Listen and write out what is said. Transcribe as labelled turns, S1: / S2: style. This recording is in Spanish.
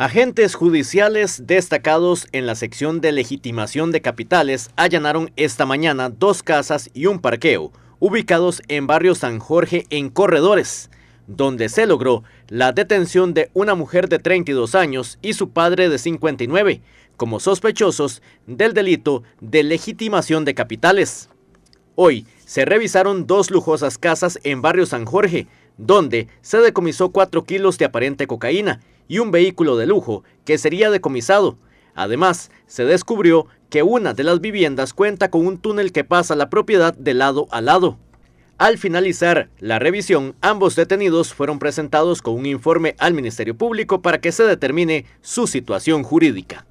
S1: Agentes judiciales destacados en la sección de legitimación de capitales allanaron esta mañana dos casas y un parqueo, ubicados en barrio San Jorge en Corredores, donde se logró la detención de una mujer de 32 años y su padre de 59, como sospechosos del delito de legitimación de capitales. Hoy se revisaron dos lujosas casas en barrio San Jorge, donde se decomisó 4 kilos de aparente cocaína y un vehículo de lujo que sería decomisado. Además, se descubrió que una de las viviendas cuenta con un túnel que pasa la propiedad de lado a lado. Al finalizar la revisión, ambos detenidos fueron presentados con un informe al Ministerio Público para que se determine su situación jurídica.